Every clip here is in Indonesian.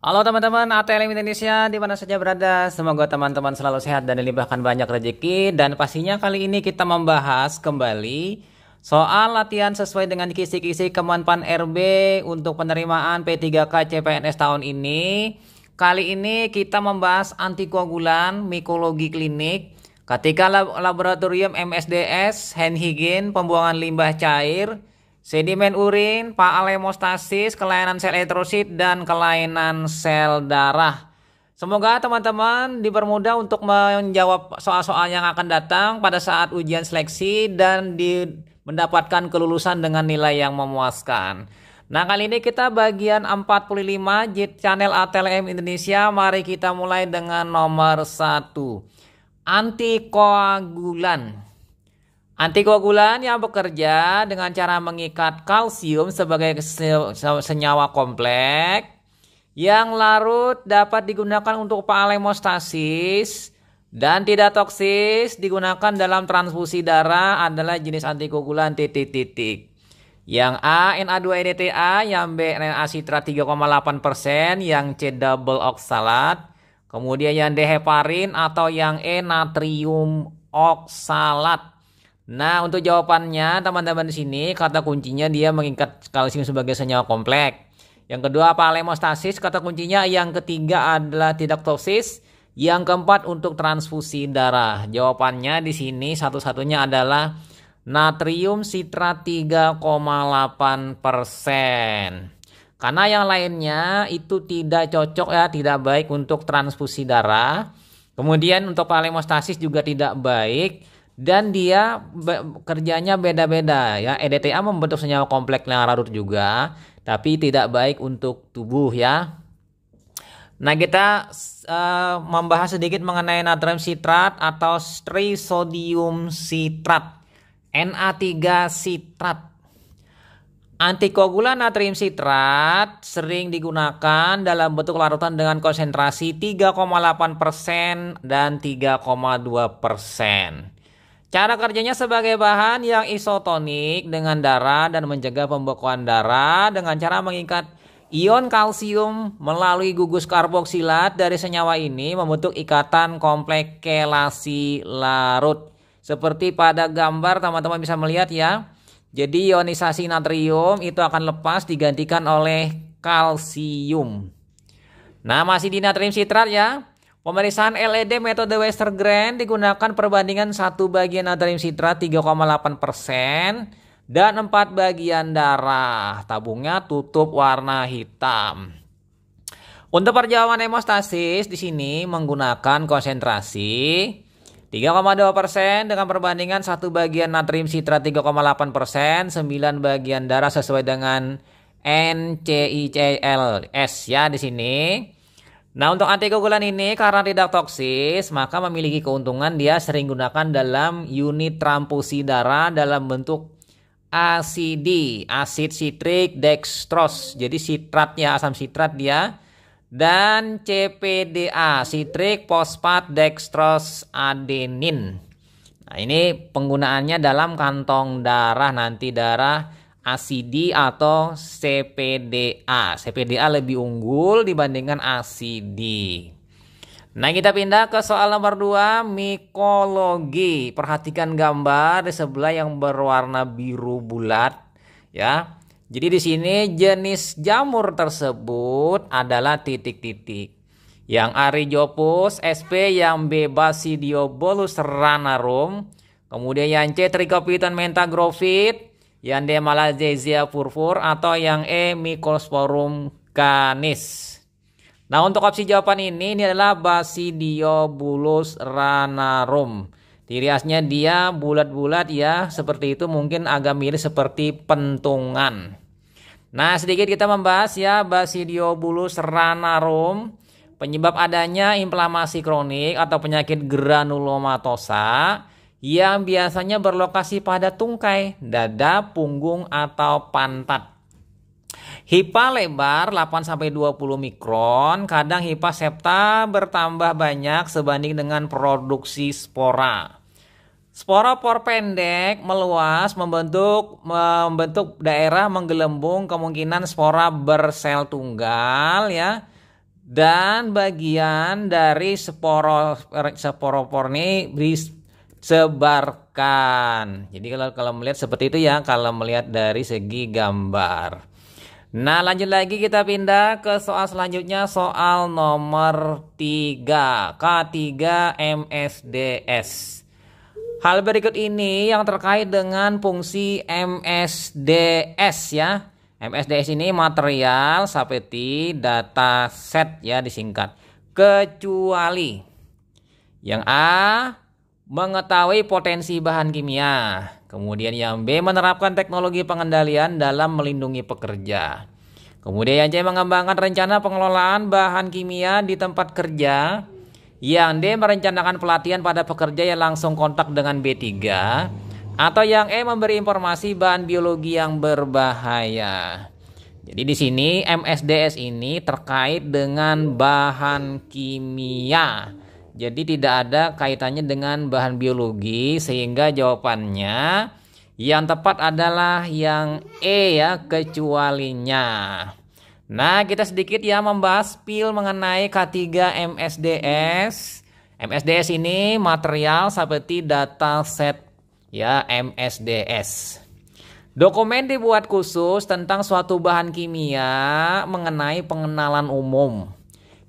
Halo teman-teman ATLM Indonesia di mana saja berada Semoga teman-teman selalu sehat dan dilimpahkan banyak rezeki Dan pastinya kali ini kita membahas kembali Soal latihan sesuai dengan kisi-kisi kemampuan RB Untuk penerimaan P3K CPNS tahun ini Kali ini kita membahas antikoagulan, mikologi klinik Ketika laboratorium MSDS, hand hygiene, pembuangan limbah cair Sedimen urin, paalemostasis, kelainan sel eritrosit, dan kelainan sel darah. Semoga teman-teman dipermudah untuk menjawab soal-soal yang akan datang pada saat ujian seleksi dan di, mendapatkan kelulusan dengan nilai yang memuaskan. Nah kali ini kita bagian 45 channel ATLM Indonesia. Mari kita mulai dengan nomor 1. Antikoagulan. Antikoagulan yang bekerja dengan cara mengikat kalsium sebagai senyawa kompleks yang larut dapat digunakan untuk palemostasis dan tidak toksis digunakan dalam transfusi darah adalah jenis antikoagulan titik-titik. Yang A Na2-NTA, e yang B RNA sitra 3,8%, yang C double oxalat kemudian yang D heparin atau yang E natrium oksalat. Nah, untuk jawabannya teman-teman di sini kata kuncinya dia mengikat kalsium sebagai senyawa kompleks. Yang kedua apa alemostasis kata kuncinya, yang ketiga adalah tidak toksis. yang keempat untuk transfusi darah. Jawabannya di sini satu-satunya adalah natrium sitrat 3,8 persen. Karena yang lainnya itu tidak cocok ya, tidak baik untuk transfusi darah. Kemudian untuk palemostasis juga tidak baik dan dia be kerjanya beda-beda ya. EDTA membentuk senyawa kompleks yang larut juga, tapi tidak baik untuk tubuh ya. Nah, kita uh, membahas sedikit mengenai natrium sitrat atau trisodium sitrat. Na3 sitrat. Antikogulan natrium sitrat sering digunakan dalam bentuk larutan dengan konsentrasi 3,8% dan 3,2%. Cara kerjanya sebagai bahan yang isotonik dengan darah dan mencegah pembekuan darah dengan cara mengikat ion kalsium melalui gugus karboksilat dari senyawa ini membentuk ikatan kompleks kelasi larut. Seperti pada gambar teman-teman bisa melihat ya. Jadi ionisasi natrium itu akan lepas digantikan oleh kalsium. Nah, masih di natrium sitrat ya. Pemeriksaan LED metode Westergren digunakan perbandingan satu bagian natrium sitrat 3,8% dan empat bagian darah. Tabungnya tutup warna hitam. Untuk perjawaban hemostasis di sini menggunakan konsentrasi 3,2% dengan perbandingan satu bagian natrium sitrat 3,8%, 9 bagian darah sesuai dengan NCICLS ya di sini. Nah untuk antikoagulan ini karena tidak toksis maka memiliki keuntungan dia sering gunakan dalam unit transfusi darah dalam bentuk ACD, asid citric dextrose. Jadi sitratnya asam sitrat dia dan CPDA, citric fosfat dextrose adenin. Nah, ini penggunaannya dalam kantong darah nanti darah ACD atau CPDA. CPDA lebih unggul dibandingkan ACD. Nah kita pindah ke soal nomor 2 mikologi. Perhatikan gambar di sebelah yang berwarna biru bulat ya. Jadi di sini jenis jamur tersebut adalah titik-titik. Yang Jopus SP yang bebas Bebasidiobulus ranarum, kemudian yang C Trichopiton mentagrofit, yang D Malaysia purpur atau yang E Mycosporum canis. Nah untuk opsi jawaban ini ini adalah Basidiobulus ranarum. Riasnya dia bulat-bulat ya seperti itu mungkin agak mirip seperti pentungan. Nah sedikit kita membahas ya Basidiobulus ranarum. Penyebab adanya inflamasi kronik atau penyakit granulomatosa yang biasanya berlokasi pada tungkai, dada, punggung, atau pantat. Hipa lebar 8-20 mikron, kadang hipa septa bertambah banyak sebanding dengan produksi spora. Spora pendek meluas membentuk membentuk daerah menggelembung kemungkinan spora bersel tunggal ya dan bagian dari sporo sporopor ini sebarkan. Jadi kalau kalau melihat seperti itu ya kalau melihat dari segi gambar. Nah, lanjut lagi kita pindah ke soal selanjutnya soal nomor 3 K3 MSDS. Hal berikut ini yang terkait dengan fungsi MSDS ya. MSDS ini material sapeti data set ya disingkat. Kecuali yang A mengetahui potensi bahan kimia. Kemudian yang B menerapkan teknologi pengendalian dalam melindungi pekerja. Kemudian yang C mengembangkan rencana pengelolaan bahan kimia di tempat kerja. Yang D merencanakan pelatihan pada pekerja yang langsung kontak dengan B3 atau yang E memberi informasi bahan biologi yang berbahaya. Jadi di sini MSDS ini terkait dengan bahan kimia. Jadi tidak ada kaitannya dengan bahan biologi sehingga jawabannya yang tepat adalah yang E ya kecualinya. Nah, kita sedikit ya membahas pil mengenai K3 MSDS. MSDS ini material seperti data set ya MSDS. Dokumen dibuat khusus tentang suatu bahan kimia mengenai pengenalan umum.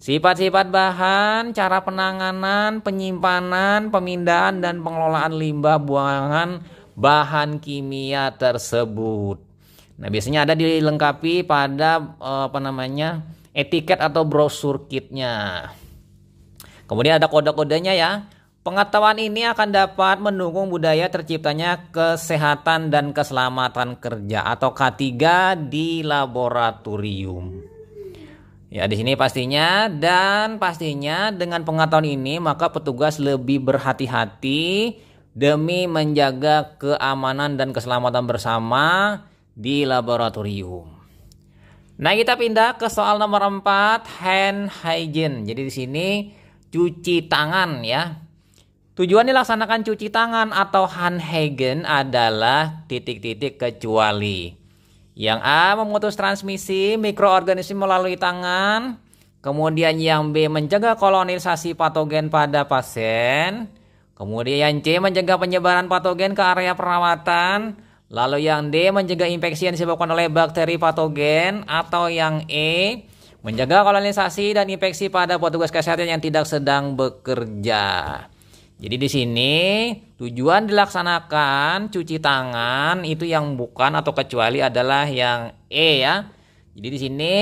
Sifat-sifat bahan, cara penanganan, penyimpanan, pemindahan, dan pengelolaan limbah buangan bahan kimia tersebut. Nah, biasanya ada dilengkapi pada eh, apa namanya etiket atau brosur kitnya. Kemudian ada kode-kodenya ya. Pengetahuan ini akan dapat mendukung budaya terciptanya kesehatan dan keselamatan kerja atau K3 di laboratorium. Ya, di sini pastinya dan pastinya dengan pengetahuan ini maka petugas lebih berhati-hati demi menjaga keamanan dan keselamatan bersama di laboratorium. Nah, kita pindah ke soal nomor 4, hand hygiene. Jadi di sini cuci tangan ya. Tujuan dilaksanakan cuci tangan atau hand hygiene adalah titik-titik kecuali yang A memutus transmisi mikroorganisme melalui tangan. Kemudian yang B menjaga kolonisasi patogen pada pasien. Kemudian yang C menjaga penyebaran patogen ke area perawatan. Lalu yang D menjaga infeksi yang disebabkan oleh bakteri patogen atau yang E menjaga kolonisasi dan infeksi pada petugas kesehatan yang tidak sedang bekerja. Jadi di sini Tujuan dilaksanakan cuci tangan itu yang bukan atau kecuali adalah yang E ya. Jadi di sini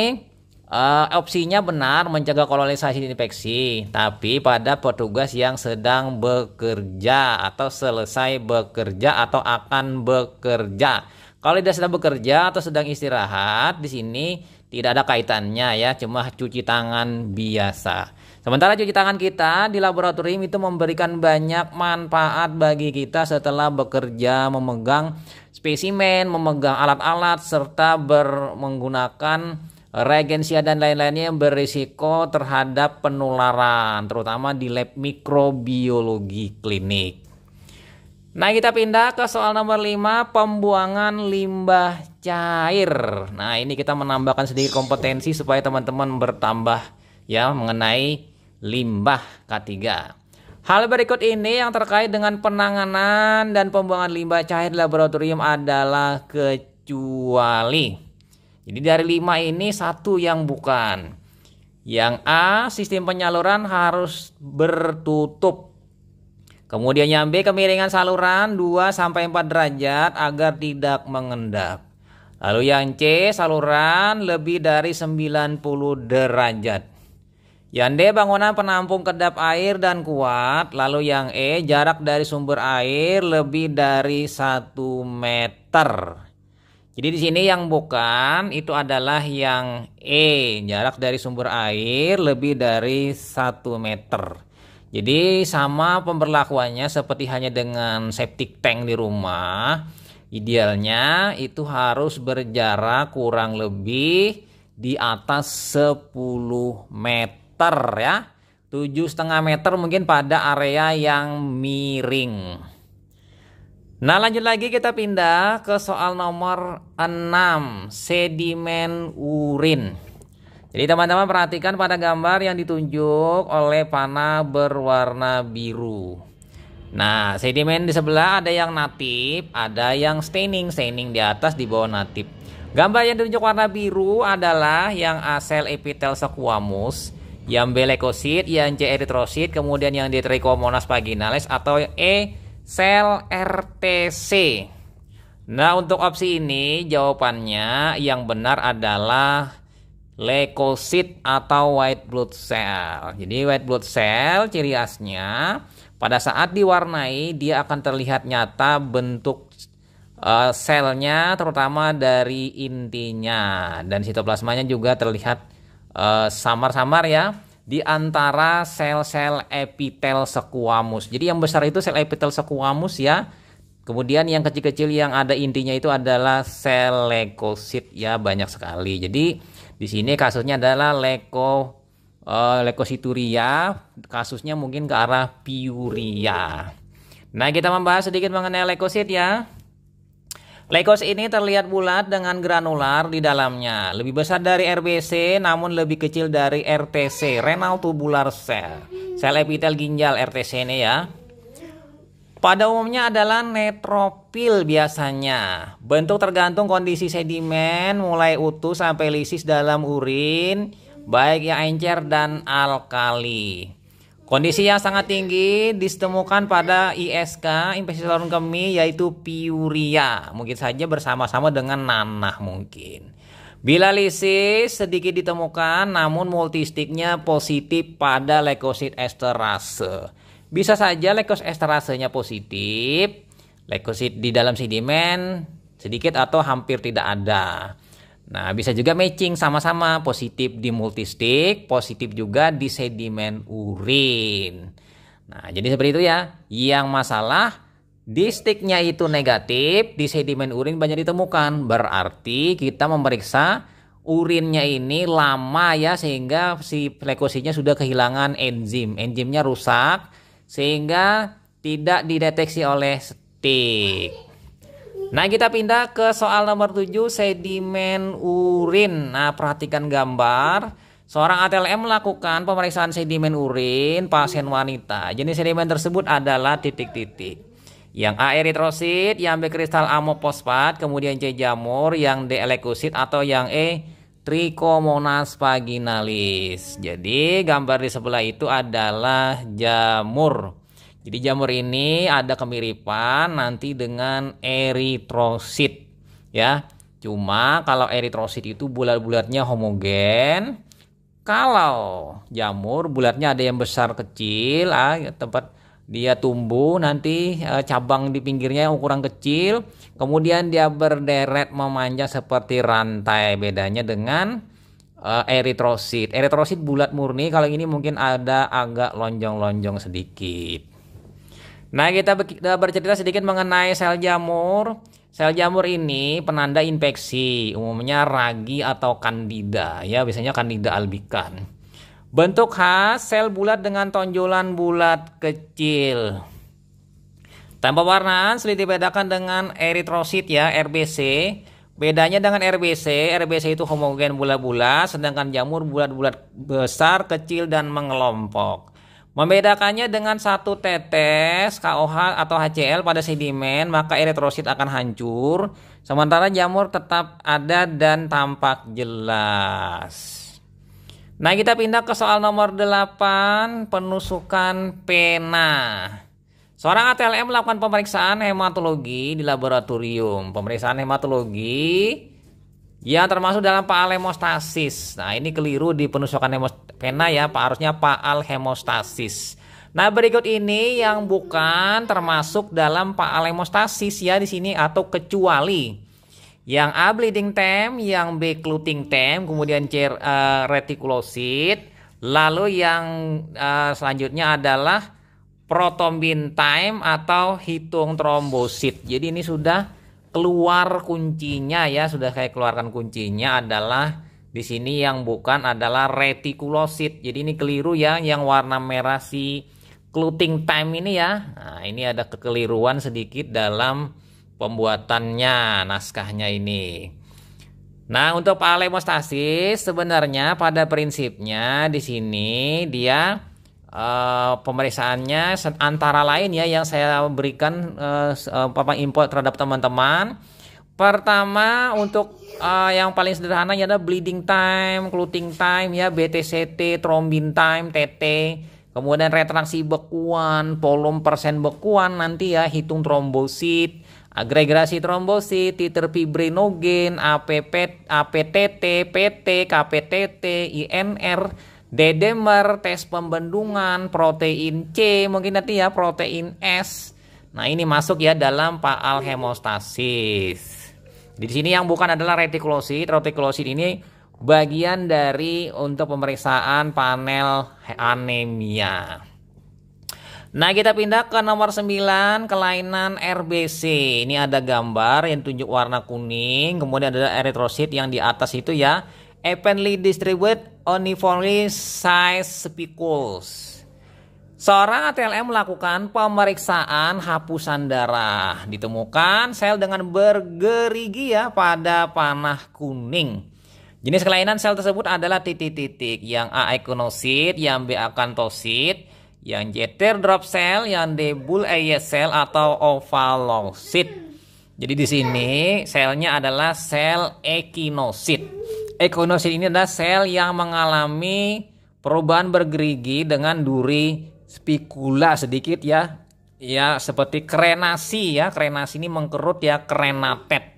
uh, opsinya benar menjaga kolonisasi infeksi, tapi pada petugas yang sedang bekerja atau selesai bekerja atau akan bekerja. Kalau tidak sedang bekerja atau sedang istirahat di sini tidak ada kaitannya ya, cuma cuci tangan biasa. Sementara cuci tangan kita di laboratorium itu memberikan banyak manfaat bagi kita setelah bekerja memegang spesimen, memegang alat-alat serta ber menggunakan regensia dan lain-lainnya yang berisiko terhadap penularan, terutama di lab mikrobiologi klinik. Nah kita pindah ke soal nomor 5 pembuangan limbah cair. Nah ini kita menambahkan sedikit kompetensi supaya teman-teman bertambah ya mengenai limbah K3. Hal berikut ini yang terkait dengan penanganan dan pembuangan limbah cair di laboratorium adalah kecuali. Jadi dari lima ini satu yang bukan. Yang A, sistem penyaluran harus bertutup Kemudian nyambe kemiringan saluran 2 sampai 4 derajat agar tidak mengendap. Lalu yang C saluran lebih dari 90 derajat. Yang D bangunan penampung kedap air dan kuat. Lalu yang E jarak dari sumber air lebih dari 1 meter. Jadi di sini yang bukan itu adalah yang E jarak dari sumber air lebih dari 1 meter. Jadi sama pemberlakuannya seperti hanya dengan septic tank di rumah. Idealnya itu harus berjarak kurang lebih di atas 10 meter ya. tujuh setengah meter mungkin pada area yang miring. Nah lanjut lagi kita pindah ke soal nomor 6 sedimen urin. Jadi teman-teman perhatikan pada gambar yang ditunjuk oleh panah berwarna biru. Nah, sedimen di sebelah ada yang natif, ada yang staining, staining di atas di bawah natif. Gambar yang ditunjuk warna biru adalah yang asel epitel squamous, yang belekosit, yang C eritrosit, kemudian yang di trichomonas vaginalis atau E sel RTC. Nah, untuk opsi ini jawabannya yang benar adalah leukosit atau white blood cell. Jadi white blood cell ciri khasnya pada saat diwarnai dia akan terlihat nyata bentuk uh, selnya terutama dari intinya dan sitoplasmanya juga terlihat eh, samar-samar uh, ya di antara sel-sel epitel sekuamus. Jadi yang besar itu sel epitel sekuamus ya Kemudian yang kecil-kecil yang ada intinya itu adalah sel leukosit ya banyak sekali. Jadi di sini kasusnya adalah leko uh, eh, leukosituria, kasusnya mungkin ke arah piuria. Nah, kita membahas sedikit mengenai leukosit ya. Leukos ini terlihat bulat dengan granular di dalamnya, lebih besar dari RBC namun lebih kecil dari RTC, renal tubular cell. Sel epitel ginjal RTC ini ya. Pada umumnya adalah netrofil biasanya. Bentuk tergantung kondisi sedimen mulai utuh sampai lisis dalam urin, baik yang encer dan alkali. Kondisi yang sangat tinggi ditemukan pada ISK, infeksi saluran kemih yaitu piuria. Mungkin saja bersama-sama dengan nanah mungkin. Bila lisis sedikit ditemukan namun multistiknya positif pada leukosit esterase. Bisa saja lekos esterasenya positif, leukosit di dalam sedimen sedikit atau hampir tidak ada. Nah, bisa juga matching sama-sama positif di multistik, positif juga di sedimen urin. Nah, jadi seperti itu ya. Yang masalah di stiknya itu negatif, di sedimen urin banyak ditemukan. Berarti kita memeriksa urinnya ini lama ya sehingga si lekositnya sudah kehilangan enzim. Enzimnya rusak sehingga tidak dideteksi oleh stick. Nah, kita pindah ke soal nomor 7 sedimen urin. Nah, perhatikan gambar. Seorang ATLM melakukan pemeriksaan sedimen urin pasien wanita. Jenis sedimen tersebut adalah titik-titik. Yang A eritrosit, yang B kristal amofosfat, kemudian C jamur, yang D atau yang E Trichomonas vaginalis. Jadi gambar di sebelah itu adalah jamur. Jadi jamur ini ada kemiripan nanti dengan eritrosit ya. Cuma kalau eritrosit itu bulat-bulatnya homogen. Kalau jamur bulatnya ada yang besar kecil, ah, ya, tempat dia tumbuh nanti eh, cabang di pinggirnya yang ukuran kecil kemudian dia berderet memanjang seperti rantai bedanya dengan e, eritrosit eritrosit bulat murni kalau ini mungkin ada agak lonjong-lonjong sedikit nah kita bercerita sedikit mengenai sel jamur sel jamur ini penanda infeksi umumnya ragi atau kandida ya biasanya kandida albicans. Bentuk khas sel bulat dengan tonjolan bulat kecil. Tanpa warnaan sulit dibedakan dengan eritrosit ya, RBC. Bedanya dengan RBC, RBC itu homogen bulat-bulat, sedangkan jamur bulat-bulat besar, kecil, dan mengelompok. Membedakannya dengan satu tetes KOH atau HCl pada sedimen, maka eritrosit akan hancur, sementara jamur tetap ada dan tampak jelas. Nah, kita pindah ke soal nomor 8, penusukan pena. Seorang ATLM melakukan pemeriksaan hematologi di laboratorium. Pemeriksaan hematologi ya termasuk dalam paal Nah, ini keliru di penusukan pena ya, Pak harusnya paal hemostasis. Nah, berikut ini yang bukan termasuk dalam paal ya di sini atau kecuali yang A bleeding time, yang B clotting time, kemudian C uh, eh, retikulosit. Lalu yang uh, selanjutnya adalah protombin time atau hitung trombosit. Jadi ini sudah keluar kuncinya ya, sudah saya keluarkan kuncinya adalah di sini yang bukan adalah retikulosit. Jadi ini keliru ya, yang warna merah si clotting time ini ya. Nah, ini ada kekeliruan sedikit dalam pembuatannya naskahnya ini. Nah, untuk palemostasis sebenarnya pada prinsipnya di sini dia e, pemeriksaannya antara lain ya yang saya berikan eh, eh papan import terhadap teman-teman. Pertama untuk uh, yang paling sederhana ya ada bleeding time, clotting time ya, BTCT, trombin time, TT, kemudian retraksi bekuan, volume persen bekuan nanti ya hitung trombosit, agregasi trombosit, titer fibrinogen, APP, APTT, PT, KPTT, INR, dedemer, tes pembendungan, protein C, mungkin nanti ya protein S. Nah, ini masuk ya dalam paal hemostasis. Di sini yang bukan adalah retikulosit. Retikulosit ini bagian dari untuk pemeriksaan panel anemia. Nah kita pindah ke nomor 9 kelainan RBC. Ini ada gambar yang tunjuk warna kuning, kemudian ada eritrosit yang di atas itu ya. Evenly distributed uniformly size spicules. Seorang ATLM melakukan pemeriksaan hapusan darah. Ditemukan sel dengan bergerigi ya pada panah kuning. Jenis kelainan sel tersebut adalah titik-titik yang A ekonosit, yang B akantosit, yang jeter drop cell, yang debul eye cell atau ovalosit. Jadi di sini selnya adalah sel ekinosit. Ekinosit ini adalah sel yang mengalami perubahan bergerigi dengan duri spikula sedikit ya. Ya, seperti krenasi ya. Krenasi ini mengkerut ya, krenatet.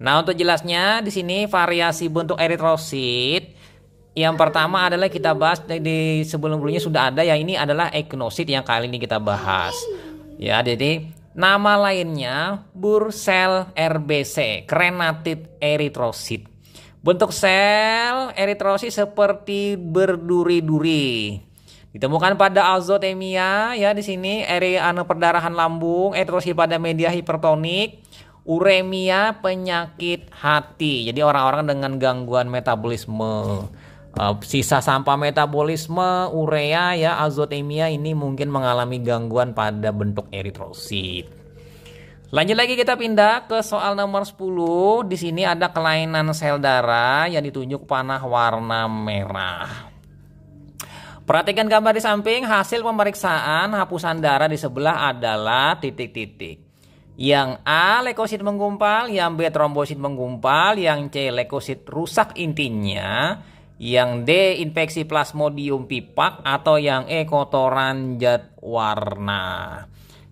Nah, untuk jelasnya di sini variasi bentuk eritrosit yang pertama adalah kita bahas di sebelum-sebelumnya sudah ada ya ini adalah eknosit yang kali ini kita bahas. Ya, jadi nama lainnya bursel RBC, krenatit eritrosit. Bentuk sel eritrosit seperti berduri-duri. Ditemukan pada azotemia ya di sini eri anu, perdarahan lambung, eritrosit pada media hipertonik, uremia penyakit hati. Jadi orang-orang dengan gangguan metabolisme. Eh, sisa sampah metabolisme urea ya azotemia ini mungkin mengalami gangguan pada bentuk eritrosit. Lanjut lagi kita pindah ke soal nomor 10. Di sini ada kelainan sel darah yang ditunjuk panah warna merah. Perhatikan gambar di samping, hasil pemeriksaan hapusan darah di sebelah adalah titik-titik. Yang A leukosit menggumpal, yang B trombosit menggumpal, yang C leukosit rusak intinya, yang D infeksi plasmodium pipak atau yang E kotoran zat warna.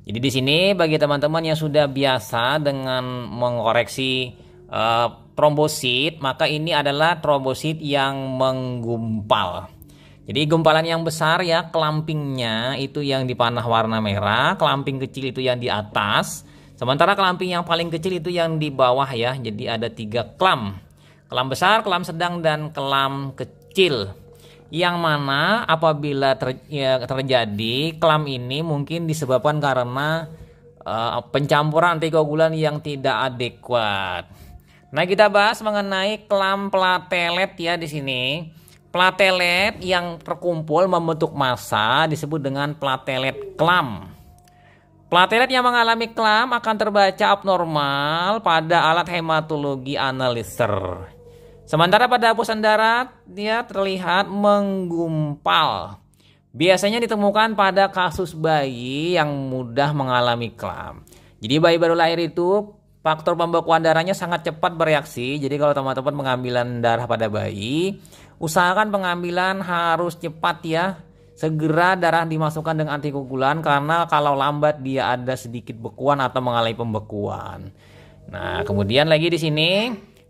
Jadi di sini bagi teman-teman yang sudah biasa dengan mengoreksi uh, trombosit, maka ini adalah trombosit yang menggumpal. Jadi gumpalan yang besar ya kelampingnya itu yang dipanah warna merah, kelamping kecil itu yang di atas. Sementara kelamping yang paling kecil itu yang di bawah ya. Jadi ada tiga klam kelam besar, kelam sedang, dan kelam kecil. Yang mana apabila ter, ya, terjadi kelam ini mungkin disebabkan karena uh, pencampuran antikoagulan yang tidak adekuat. Nah kita bahas mengenai kelam platelet ya di sini. Platelet yang terkumpul membentuk massa disebut dengan platelet kelam. Platelet yang mengalami kelam akan terbaca abnormal pada alat hematologi analyzer. Sementara pada hapusan darat, dia terlihat menggumpal. Biasanya ditemukan pada kasus bayi yang mudah mengalami klam. Jadi bayi baru lahir itu faktor pembekuan darahnya sangat cepat bereaksi. Jadi kalau teman-teman pengambilan darah pada bayi, usahakan pengambilan harus cepat ya. Segera darah dimasukkan dengan antikoagulan karena kalau lambat dia ada sedikit bekuan atau mengalami pembekuan. Nah, kemudian lagi di sini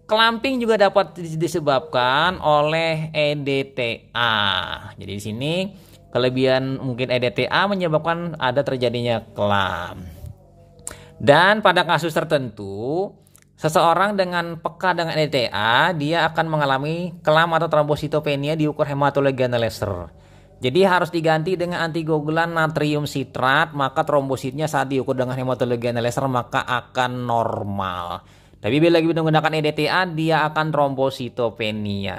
Kelamping juga dapat disebabkan oleh EDTA. Jadi di sini kelebihan mungkin EDTA menyebabkan ada terjadinya kelam. Dan pada kasus tertentu, Seseorang dengan peka dengan EDTA dia akan mengalami kelam atau trombositopenia diukur hematologi laser. Jadi harus diganti dengan antigogulan natrium sitrat, maka trombositnya saat diukur dengan hematologi laser maka akan normal. Tapi bila lagi menggunakan EDTA, dia akan trombositopenia.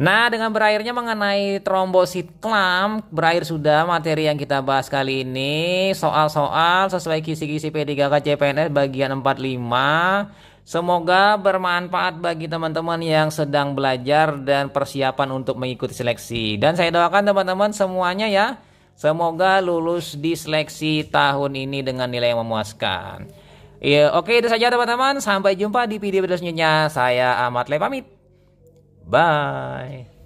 Nah, dengan berakhirnya mengenai trombosit klam, berakhir sudah materi yang kita bahas kali ini. Soal-soal sesuai kisi-kisi P3K CPNS bagian 45. Semoga bermanfaat bagi teman-teman yang sedang belajar dan persiapan untuk mengikuti seleksi. Dan saya doakan teman-teman semuanya ya, semoga lulus di seleksi tahun ini dengan nilai yang memuaskan. Iya, oke itu saja teman-teman. Sampai jumpa di video, berikutnya. Saya Ahmad Le pamit. Bye.